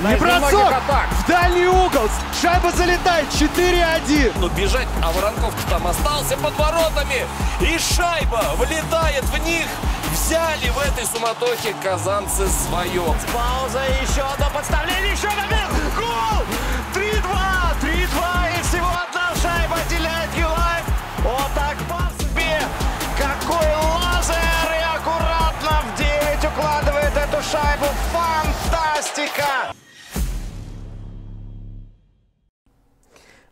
И бросок в дальний угол. Шайба залетает. 4-1. Ну бежать, а Воронков там остался под воротами. И шайба влетает в них. Взяли в этой суматохе казанцы свое. Пауза, еще одно подставление, еще момент. Гол! 3-2, 3-2 и всего одна шайба отделяет Юлаев. Вот так по себе. Какой лазер и аккуратно в 9 укладывает эту шайбу. Фантастика!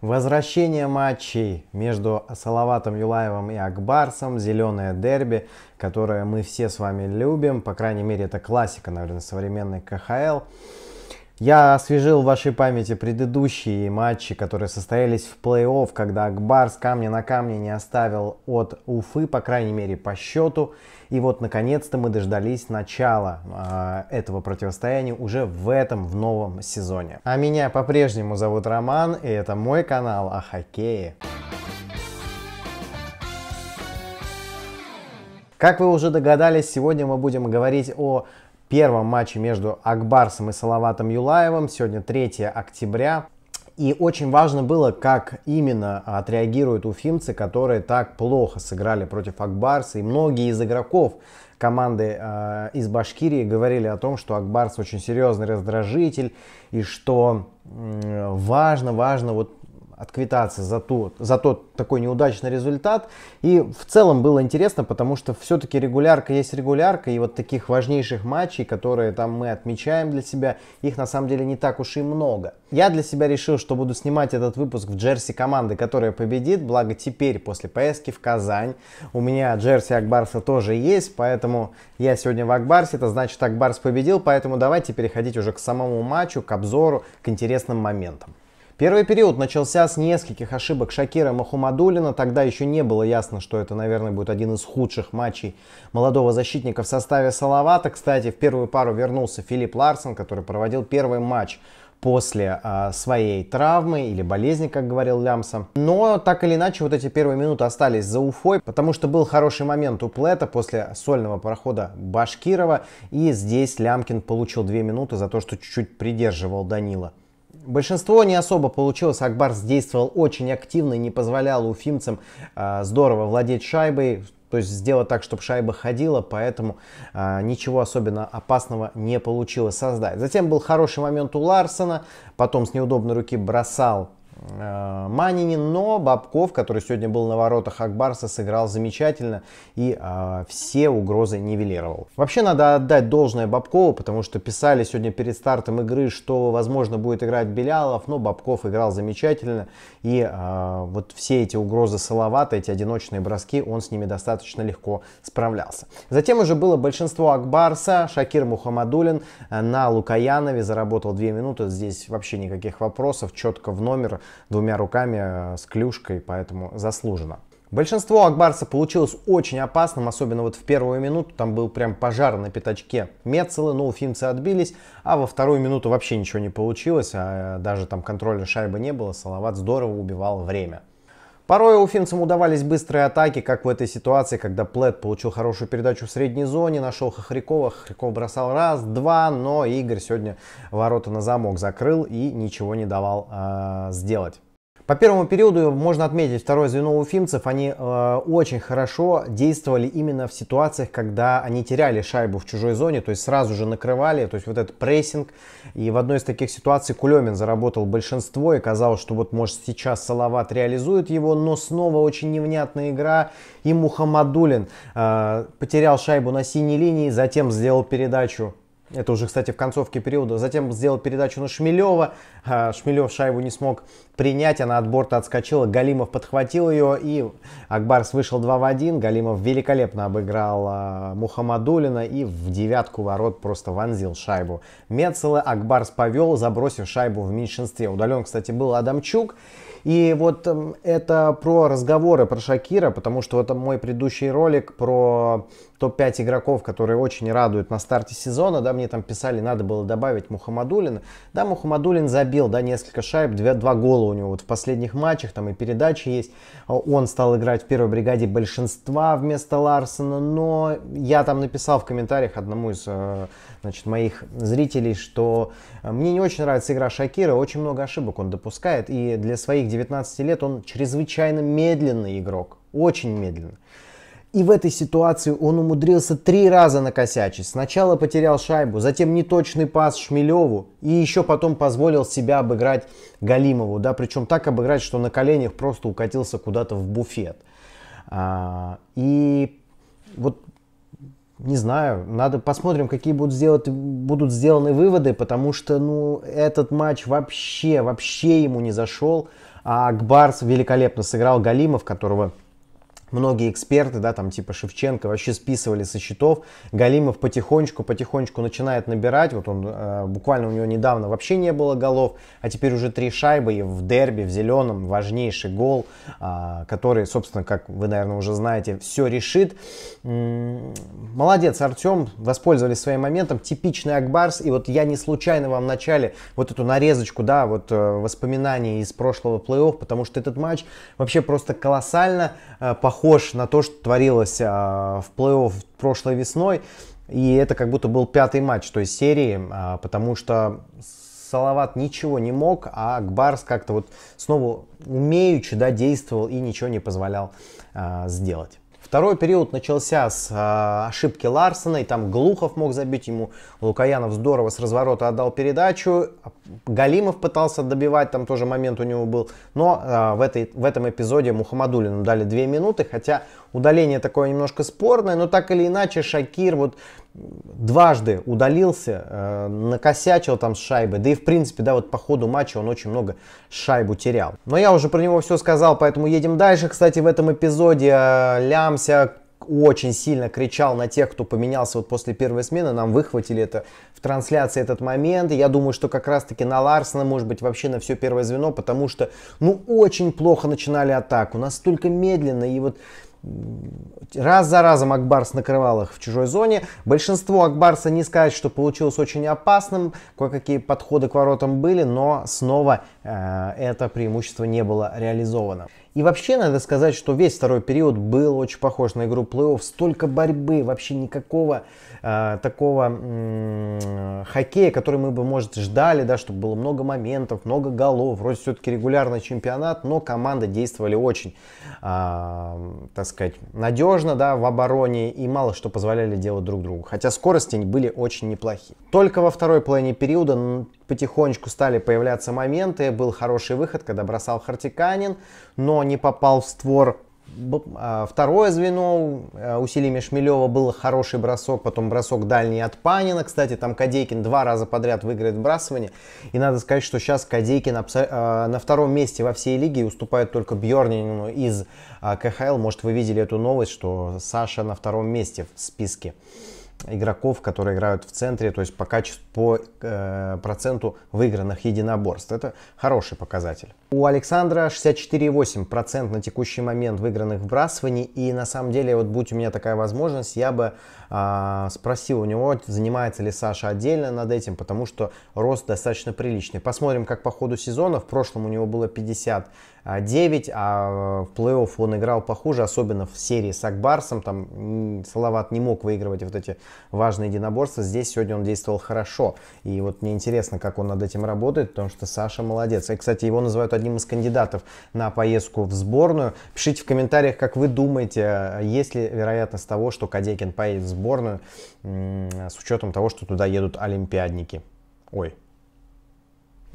Возвращение матчей между Салаватом Юлаевым и Акбарсом, зеленое дерби, которое мы все с вами любим, по крайней мере это классика, наверное, современной КХЛ. Я освежил в вашей памяти предыдущие матчи, которые состоялись в плей-офф, когда Акбар с камня на камне не оставил от Уфы, по крайней мере по счету. И вот наконец-то мы дождались начала э, этого противостояния уже в этом, в новом сезоне. А меня по-прежнему зовут Роман, и это мой канал о хоккее. Как вы уже догадались, сегодня мы будем говорить о первом матче между Акбарсом и Салаватом Юлаевым. Сегодня 3 октября. И очень важно было, как именно отреагируют уфимцы, которые так плохо сыграли против Акбарса. И многие из игроков команды э, из Башкирии говорили о том, что Акбарс очень серьезный раздражитель и что э, важно, важно вот отквитаться за, ту, за тот такой неудачный результат. И в целом было интересно, потому что все-таки регулярка есть регулярка, и вот таких важнейших матчей, которые там мы отмечаем для себя, их на самом деле не так уж и много. Я для себя решил, что буду снимать этот выпуск в джерси команды, которая победит, благо теперь после поездки в Казань у меня джерси Акбарса тоже есть, поэтому я сегодня в Акбарсе, это значит Акбарс победил, поэтому давайте переходить уже к самому матчу, к обзору, к интересным моментам. Первый период начался с нескольких ошибок Шакира Махумадулина. Тогда еще не было ясно, что это, наверное, будет один из худших матчей молодого защитника в составе Салавата. Кстати, в первую пару вернулся Филипп Ларсон, который проводил первый матч после э, своей травмы или болезни, как говорил Лямса. Но так или иначе, вот эти первые минуты остались за Уфой, потому что был хороший момент у Плета после сольного прохода Башкирова. И здесь Лямкин получил две минуты за то, что чуть-чуть придерживал Данила. Большинство не особо получилось, Акбар действовал очень активно и не позволял уфимцам э, здорово владеть шайбой, то есть сделать так, чтобы шайба ходила, поэтому э, ничего особенно опасного не получилось создать. Затем был хороший момент у Ларсона, потом с неудобной руки бросал Э, Манинин, но Бабков, который сегодня был на воротах Акбарса, сыграл замечательно и э, все угрозы нивелировал. Вообще надо отдать должное Бабкову, потому что писали сегодня перед стартом игры, что возможно будет играть Белялов, но Бабков играл замечательно и э, вот все эти угрозы Салавата, эти одиночные броски, он с ними достаточно легко справлялся. Затем уже было большинство Акбарса, Шакир Мухаммадулин э, на Лукаянове заработал 2 минуты, здесь вообще никаких вопросов, четко в номер, двумя руками э, с клюшкой, поэтому заслуженно. Большинство Акбарса получилось очень опасным, особенно вот в первую минуту, там был прям пожар на пятачке Мецелы, но уфимцы отбились, а во вторую минуту вообще ничего не получилось, а э, даже там контрольной шайбы не было, Салават здорово убивал время. Порой уфимцам удавались быстрые атаки, как в этой ситуации, когда Плет получил хорошую передачу в средней зоне, нашел Хохрякова, Хохряков бросал раз, два, но Игорь сегодня ворота на замок закрыл и ничего не давал э, сделать. По первому периоду можно отметить второе звено уфимцев. Они э, очень хорошо действовали именно в ситуациях, когда они теряли шайбу в чужой зоне, то есть сразу же накрывали, то есть вот этот прессинг. И в одной из таких ситуаций Кулемин заработал большинство и казалось, что вот может сейчас Салават реализует его, но снова очень невнятная игра. И Мухаммадулин э, потерял шайбу на синей линии, затем сделал передачу это уже, кстати, в концовке периода. Затем сделал передачу на Шмелева. А, Шмелев шайбу не смог принять. Она от борта отскочила. Галимов подхватил ее. И Акбарс вышел 2 в 1. Галимов великолепно обыграл а, Мухаммадулина. И в девятку ворот просто вонзил шайбу. Мецела Акбарс повел, забросив шайбу в меньшинстве. Удален, кстати, был Адамчук. И вот это про разговоры про Шакира, потому что это мой предыдущий ролик про топ-5 игроков, которые очень радуют на старте сезона, да, мне там писали, надо было добавить Мухаммадулина. Да, Мухаммадулин забил, да, несколько шайб, два, два гола у него вот в последних матчах, там и передачи есть. Он стал играть в первой бригаде большинства вместо Ларсона, но я там написал в комментариях одному из, э, значит, моих зрителей, что э, мне не очень нравится игра Шакира, очень много ошибок он допускает, и для своих 19 лет он чрезвычайно медленный игрок, очень медленно. И в этой ситуации он умудрился три раза накосячить. Сначала потерял шайбу, затем неточный пас Шмелеву и еще потом позволил себя обыграть Галимову. Да? Причем так обыграть, что на коленях просто укатился куда-то в буфет. А, и вот не знаю, надо посмотрим, какие будут, сделать, будут сделаны выводы, потому что ну, этот матч вообще, вообще ему не зашел. А Акбарс великолепно сыграл Галимов, которого многие эксперты, да, там типа Шевченко вообще списывали со счетов. Галимов потихонечку, потихонечку начинает набирать. Вот он э, буквально у него недавно вообще не было голов, а теперь уже три шайбы и в дерби в зеленом важнейший гол, э, который, собственно, как вы, наверное, уже знаете, все решит. М-м-м, молодец, Артем, воспользовались своим моментом. Типичный Акбарс. И вот я не случайно вам в начале вот эту нарезочку, да, вот э, воспоминаний из прошлого плей-офф, потому что этот матч вообще просто колоссально э, похож похож на то, что творилось а, в плей-офф прошлой весной. И это как будто был пятый матч той серии, а, потому что Салават ничего не мог, а Акбарс как-то вот снова умеючи да, действовал и ничего не позволял а, сделать. Второй период начался с э, ошибки Ларсона, и там Глухов мог забить ему, Лукаянов здорово с разворота отдал передачу, а, Галимов пытался добивать, там тоже момент у него был, но э, в, этой, в этом эпизоде Мухаммадулину дали 2 минуты, хотя удаление такое немножко спорное, но так или иначе Шакир вот дважды удалился, э, накосячил там с шайбы, да и в принципе, да, вот по ходу матча он очень много шайбу терял. Но я уже про него все сказал, поэтому едем дальше. Кстати, в этом эпизоде э, лямся очень сильно кричал на тех, кто поменялся вот после первой смены, нам выхватили это в трансляции этот момент. я думаю, что как раз-таки на Ларсона, может быть, вообще на все первое звено, потому что, ну, очень плохо начинали атаку, настолько медленно, и вот раз за разом Акбарс накрывал их в чужой зоне. Большинство Акбарса не сказать, что получилось очень опасным, кое-какие подходы к воротам были, но снова э, это преимущество не было реализовано. И вообще надо сказать, что весь второй период был очень похож на игру плей-офф. Столько борьбы, вообще никакого э, такого э, хоккея, который мы бы, может, ждали, да, чтобы было много моментов, много голов. Вроде все-таки регулярный чемпионат, но команды действовали очень, э, так сказать, надежно, да, в обороне и мало что позволяли делать друг другу. Хотя скорости были очень неплохие. Только во второй половине периода потихонечку стали появляться моменты. Был хороший выход, когда бросал Хартиканин, но не попал в створ. А, второе звено э, усилиями Селима Шмелева был хороший бросок, потом бросок дальний от Панина. Кстати, там Кадейкин два раза подряд выиграет вбрасывание. И надо сказать, что сейчас Кадейкин э, на втором месте во всей лиге уступает только Бьорнину из а, КХЛ. Может, вы видели эту новость, что Саша на втором месте в списке игроков, которые играют в центре, то есть по, качеству, по э, проценту выигранных единоборств. Это хороший показатель. У Александра 64,8% на текущий момент выигранных вбрасываний. И на самом деле, вот будь у меня такая возможность, я бы э, спросил у него, занимается ли Саша отдельно над этим, потому что рост достаточно приличный. Посмотрим, как по ходу сезона. В прошлом у него было 50 9, а в плей-офф он играл похуже, особенно в серии с Акбарсом, там Салават не мог выигрывать вот эти важные единоборства, здесь сегодня он действовал хорошо, и вот мне интересно, как он над этим работает, потому что Саша молодец. И, кстати, его называют одним из кандидатов на поездку в сборную. Пишите в комментариях, как вы думаете, есть ли вероятность того, что Кадекин поедет в сборную, с учетом того, что туда едут олимпиадники. Ой,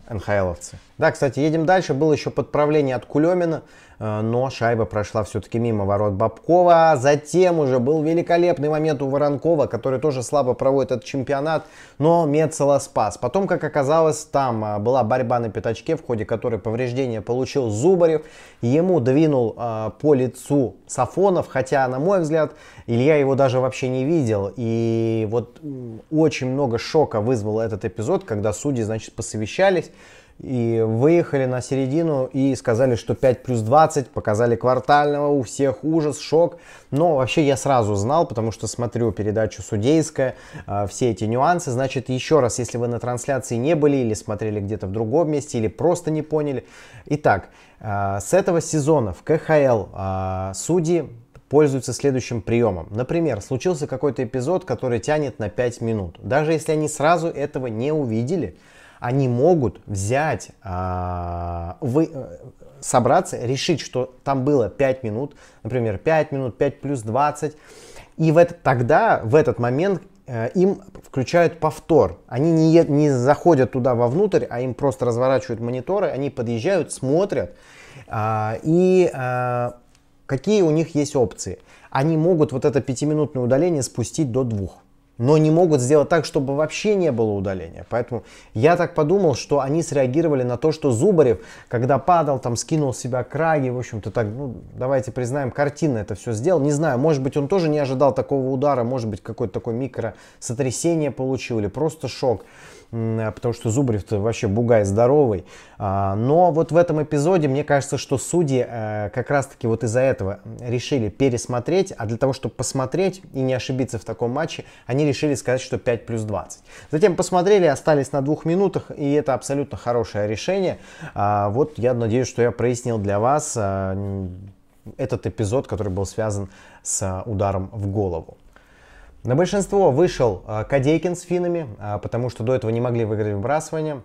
НХЛовцы. Да, кстати, едем дальше. Было еще подправление от Кулемина. Э, но шайба прошла все-таки мимо ворот Бабкова. А затем уже был великолепный момент у Воронкова, который тоже слабо проводит этот чемпионат, но Мецела спас. Потом, как оказалось, там э, была борьба на пятачке, в ходе которой повреждение получил Зубарев. Ему двинул э, по лицу Сафонов, хотя, на мой взгляд, Илья его даже вообще не видел. И вот очень много шока вызвал этот эпизод, когда судьи, значит, посовещались и выехали на середину и сказали, что 5 плюс 20, показали квартального, у всех ужас, шок. Но вообще я сразу знал, потому что смотрю передачу судейская, а, все эти нюансы. Значит, еще раз, если вы на трансляции не были или смотрели где-то в другом месте, или просто не поняли. Итак, а, с этого сезона в КХЛ а, судьи пользуются следующим приемом. Например, случился какой-то эпизод, который тянет на 5 минут. Даже если они сразу этого не увидели, они могут взять, а, вы, э, собраться, решить, что там было 5 минут, например, 5 минут, 5 плюс 20, и в этот, тогда, в этот момент э, им включают повтор. Они не, не заходят туда вовнутрь, а им просто разворачивают мониторы, они подъезжают, смотрят, а, и а, какие у них есть опции. Они могут вот это пятиминутное удаление спустить до двух но не могут сделать так, чтобы вообще не было удаления. Поэтому я так подумал, что они среагировали на то, что Зубарев, когда падал, там скинул себя краги, в общем-то так, ну, давайте признаем, картинно это все сделал. Не знаю, может быть, он тоже не ожидал такого удара, может быть, какое-то такое микросотрясение получил или просто шок потому что Зубрев вообще бугай здоровый. А, но вот в этом эпизоде, мне кажется, что судьи э, как раз-таки вот из-за этого решили пересмотреть, а для того, чтобы посмотреть и не ошибиться в таком матче, они решили сказать, что 5 плюс 20. Затем посмотрели, остались на двух минутах, и это абсолютно хорошее решение. А, вот я надеюсь, что я прояснил для вас а, этот эпизод, который был связан с а, ударом в голову. На большинство вышел Кадейкин с финами, потому что до этого не могли выиграть выбрасывание.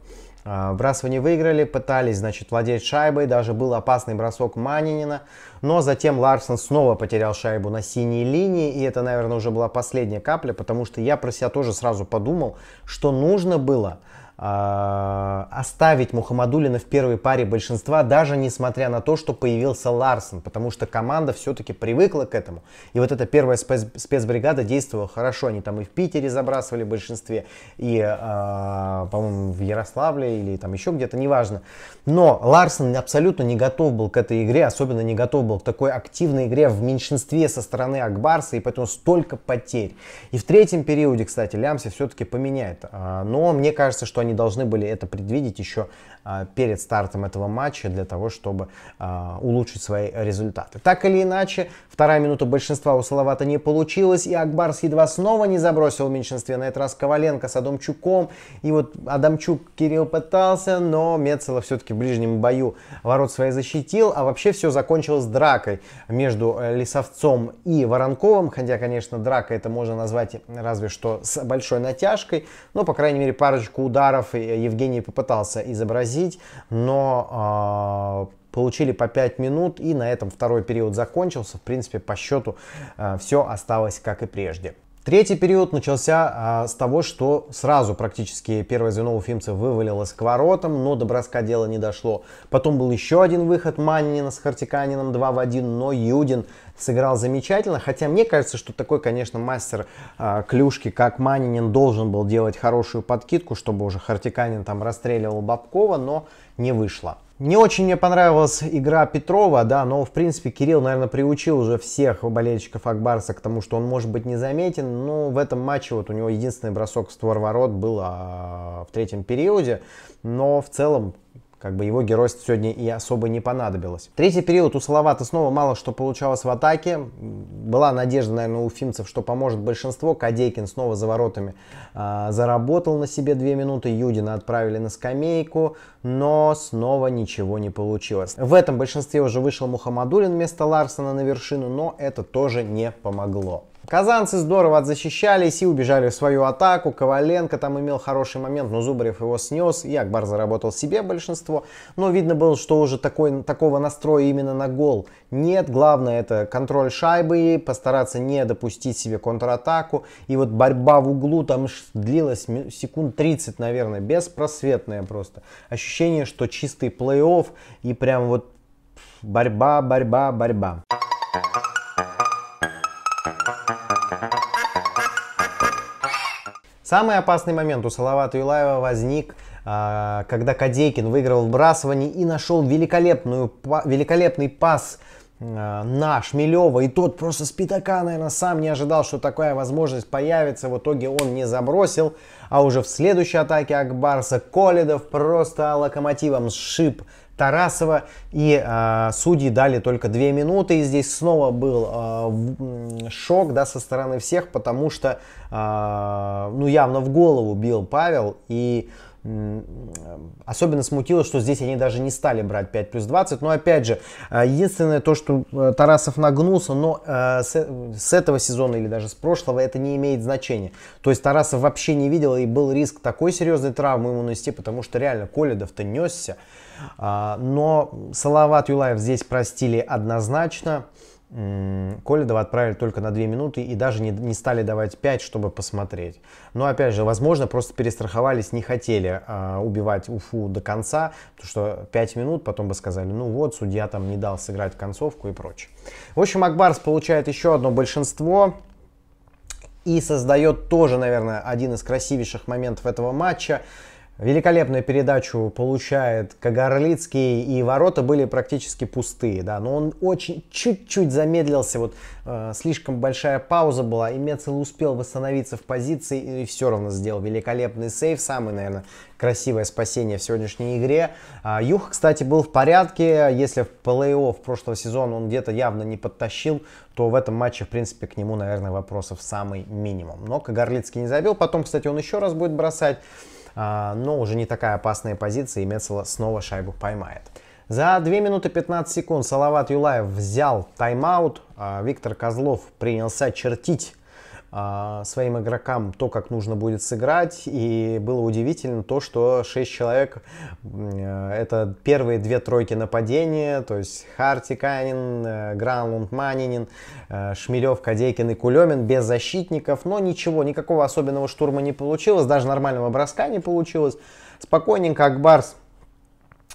Браслы а, не выиграли, пытались, значит, владеть шайбой, даже был опасный бросок Манинина, но затем Ларсон снова потерял шайбу на синей линии, и это, наверное, уже была последняя капля, потому что я про себя тоже сразу подумал, что нужно было а, оставить Мухаммадулина в первой паре большинства, даже несмотря на то, что появился Ларсон, потому что команда все-таки привыкла к этому. И вот эта первая спец спецбригада действовала хорошо. Они там и в Питере забрасывали в большинстве, и, э, по-моему, в Ярославле или там еще где-то, неважно. Но Ларсон абсолютно не готов был к этой игре, особенно не готов был к такой активной игре в меньшинстве со стороны Акбарса, и поэтому столько потерь. И в третьем периоде, кстати, Лямси все-таки поменяет. А, но мне кажется, что они должны были это предвидеть еще а, перед стартом этого матча для того, чтобы а, улучшить свои результаты. Так или иначе, вторая минута большинства у Салавата не получилась, и Акбарс едва снова не забросил в меньшинстве. На этот раз Коваленко с Адамчуком, и вот Адамчук Кирилл пытался, но Мецело все-таки в ближнем бою ворот свои защитил, а вообще все закончилось дракой между э, Лисовцом и Воронковым, хотя, конечно, драка это можно назвать разве что с большой натяжкой, но, по крайней мере, парочку ударов ударов э, Евгений попытался изобразить, но а, получили по 5 минут, и на этом второй период закончился. В принципе, по счету э, все осталось как и прежде. Третий период начался а, с того, что сразу практически первое звено уфимца вывалилось к воротам, но до броска дело не дошло. Потом был еще один выход Маннина с Хартиканином 2 в 1, но Юдин сыграл замечательно. Хотя мне кажется, что такой, конечно, мастер а, клюшки, как Манинин, должен был делать хорошую подкидку, чтобы уже Хартиканин там расстреливал Бабкова, но не вышло. Не очень мне понравилась игра Петрова, да, но в принципе Кирилл, наверное, приучил уже всех болельщиков Акбарса к тому, что он может быть незаметен. Но в этом матче вот у него единственный бросок в створ ворот был а, в третьем периоде. Но в целом как бы его геройство сегодня и особо не понадобилось. Третий период у Салавата снова мало что получалось в атаке. Была надежда, наверное, у финцев, что поможет большинство. Кадейкин снова за воротами а, заработал на себе две минуты. Юдина отправили на скамейку, но снова ничего не получилось. В этом большинстве уже вышел Мухаммадулин вместо Ларсона на вершину, но это тоже не помогло. Казанцы здорово отзащищались и убежали в свою атаку. Коваленко там имел хороший момент, но Зубарев его снес. И Акбар заработал себе большинство. Но видно было, что уже такой, такого настроя именно на гол нет. Главное это контроль шайбы, постараться не допустить себе контратаку. И вот борьба в углу там длилась секунд 30, наверное, беспросветная просто. Ощущение, что чистый плей-офф и прям вот борьба, борьба, борьба. Самый опасный момент у Салавата Юлаева возник, а, когда Кадейкин выиграл вбрасывание и нашел великолепную, великолепный пас а, на Шмелева, и тот просто с пятака, наверное, сам не ожидал, что такая возможность появится. В итоге он не забросил, а уже в следующей атаке Акбарса Коледов просто локомотивом сшиб Тарасова. И э, судьи дали только две минуты. И здесь снова был э, шок да, со стороны всех, потому что э, ну, явно в голову бил Павел. И э, Особенно смутило, что здесь они даже не стали брать 5 плюс 20. Но опять же, э, единственное то, что э, Тарасов нагнулся, но э, с этого сезона или даже с прошлого это не имеет значения. То есть Тарасов вообще не видел и был риск такой серьезной травмы ему нанести, потому что реально Коледов-то несся. А, но Салават Юлаев здесь простили однозначно. Коледова отправили только на 2 минуты и даже не, не стали давать 5, чтобы посмотреть. Но опять же, возможно, просто перестраховались, не хотели а, убивать Уфу до конца, потому что 5 минут потом бы сказали, ну вот, судья там не дал сыграть концовку и прочее. В общем, Акбарс получает еще одно большинство и создает тоже, наверное, один из красивейших моментов этого матча. Великолепную передачу получает Кагарлицкий, и ворота были практически пустые, да, но он очень чуть-чуть замедлился, вот э, слишком большая пауза была, и Мецел успел восстановиться в позиции и все равно сделал великолепный сейв, самый, наверное, красивое спасение в сегодняшней игре. А, Юх, кстати, был в порядке, если в плей-офф прошлого сезона он где-то явно не подтащил, то в этом матче, в принципе, к нему, наверное, вопросов самый минимум. Но Кагарлицкий не забил, потом, кстати, он еще раз будет бросать, а, но уже не такая опасная позиция, и Мецела снова шайбу поймает. За 2 минуты 15 секунд Салават Юлаев взял тайм-аут, а, Виктор Козлов принялся чертить а, своим игрокам то, как нужно будет сыграть. И было удивительно то, что 6 человек — э, это первые две тройки нападения, то есть Хартиканин, э, Гранлунд, Манинин, э, Шмелев, Кадейкин и Кулемин без защитников. Но ничего, никакого особенного штурма не получилось, даже нормального броска не получилось. Спокойненько Акбарс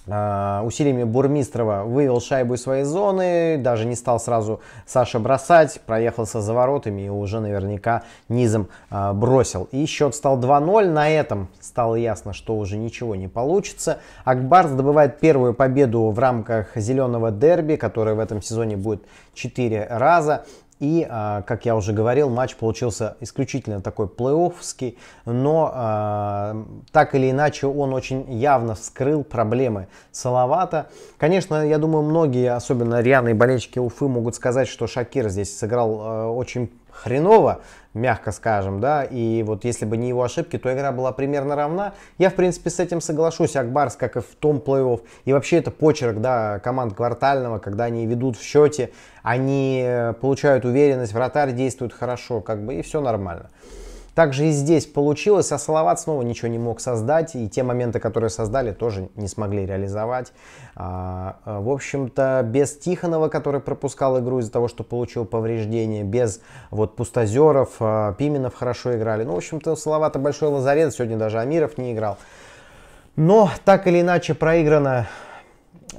а, усилиями Бурмистрова вывел шайбу из своей зоны, даже не стал сразу Саша бросать, проехался за воротами и уже наверняка низом а, бросил. И счет стал 2-0, на этом стало ясно, что уже ничего не получится. Акбарс добывает первую победу в рамках зеленого дерби, которое в этом сезоне будет 4 раза. И, а, как я уже говорил, матч получился исключительно такой плей-оффский, но а, так или иначе он очень явно вскрыл проблемы Салавата. Конечно, я думаю, многие, особенно рьяные болельщики Уфы, могут сказать, что Шакир здесь сыграл а, очень хреново, мягко скажем, да, и вот если бы не его ошибки, то игра была примерно равна. Я, в принципе, с этим соглашусь, Акбарс, как и в том плей-офф, и вообще это почерк, да, команд квартального, когда они ведут в счете, они э, получают уверенность, вратарь действует хорошо, как бы, и все нормально. Также и здесь получилось, а Салават снова ничего не мог создать, и те моменты, которые создали, тоже не смогли реализовать. А, э, в общем-то, без Тихонова, который пропускал игру из-за того, что получил повреждение, без вот Пустозеров, а, Пименов хорошо играли. Ну, в общем-то, у Салавата большой лазарет, сегодня даже Амиров не играл. Но так или иначе проиграна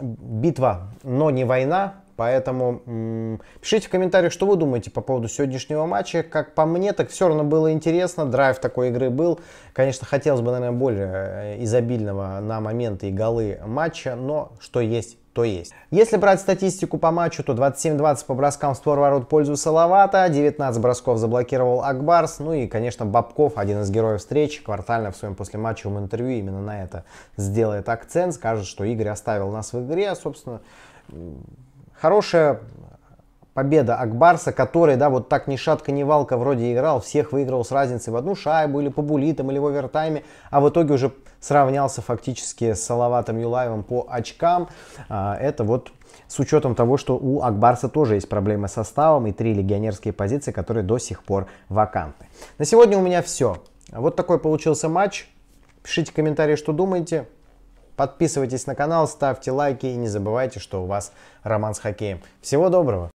битва, но не война. Поэтому пишите в комментариях, что вы думаете по поводу сегодняшнего матча. Как по мне, так все равно было интересно. Драйв такой игры был. Конечно, хотелось бы, наверное, более э, изобильного на моменты и голы матча, но что есть, то есть. Если брать статистику по матчу, то 27-20 по броскам в створ ворот пользу Салавата, 19 бросков заблокировал Акбарс, ну и, конечно, Бабков, один из героев встречи, квартально в своем послематчевом интервью именно на это сделает акцент, скажет, что Игорь оставил нас в игре, а, собственно, Хорошая победа Акбарса, который, да, вот так ни шатка, ни валка вроде играл, всех выиграл с разницей в одну шайбу или по булитам, или в овертайме, а в итоге уже сравнялся фактически с Салаватом Юлаевым по очкам. А, это вот с учетом того, что у Акбарса тоже есть проблемы с составом и три легионерские позиции, которые до сих пор вакантны. На сегодня у меня все. Вот такой получился матч. Пишите комментарии, что думаете. Подписывайтесь на канал, ставьте лайки и не забывайте, что у вас роман с хоккеем. Всего доброго!